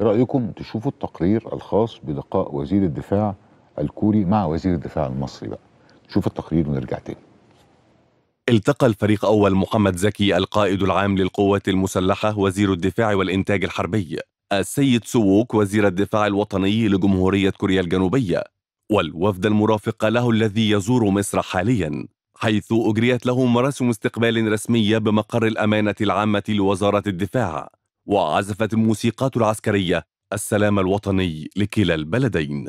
رايكم تشوفوا التقرير الخاص بلقاء وزير الدفاع الكوري مع وزير الدفاع المصري بقى شوف التقرير ونرجع تاني التقى الفريق أول محمد زكي القائد العام للقوات المسلحة وزير الدفاع والإنتاج الحربي السيد سووك وزير الدفاع الوطني لجمهورية كوريا الجنوبية والوفد المرافق له الذي يزور مصر حاليا حيث أجريت له مراسم استقبال رسمية بمقر الأمانة العامة لوزارة الدفاع وعزفت الموسيقات العسكرية السلام الوطني لكلا البلدين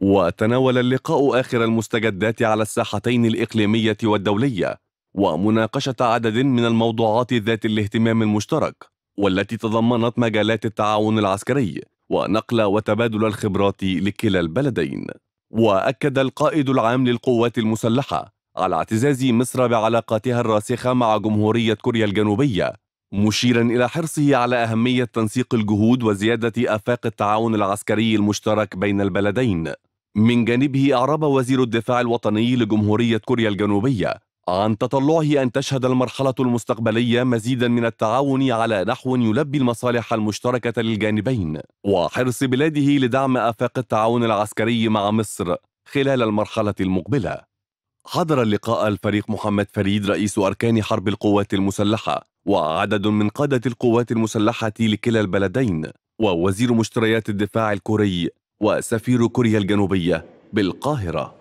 وتناول اللقاء آخر المستجدات على الساحتين الإقليمية والدولية ومناقشة عدد من الموضوعات ذات الاهتمام المشترك والتي تضمنت مجالات التعاون العسكري ونقل وتبادل الخبرات لكلا البلدين وأكد القائد العام للقوات المسلحة على اعتزاز مصر بعلاقاتها الراسخة مع جمهورية كوريا الجنوبية مشيرا إلى حرصه على أهمية تنسيق الجهود وزيادة آفاق التعاون العسكري المشترك بين البلدين من جانبه أعرب وزير الدفاع الوطني لجمهورية كوريا الجنوبية عن تطلعه أن تشهد المرحلة المستقبلية مزيدا من التعاون على نحو يلبي المصالح المشتركة للجانبين وحرص بلاده لدعم آفاق التعاون العسكري مع مصر خلال المرحلة المقبلة حضر اللقاء الفريق محمد فريد رئيس أركان حرب القوات المسلحة وعدد من قادة القوات المسلحة لكلا البلدين ووزير مشتريات الدفاع الكوري وسفير كوريا الجنوبية بالقاهرة